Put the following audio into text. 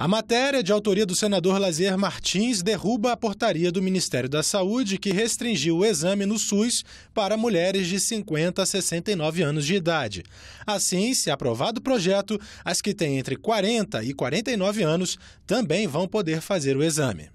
A matéria, de autoria do senador Lazier Martins, derruba a portaria do Ministério da Saúde que restringiu o exame no SUS para mulheres de 50 a 69 anos de idade. Assim, se aprovado o projeto, as que têm entre 40 e 49 anos também vão poder fazer o exame.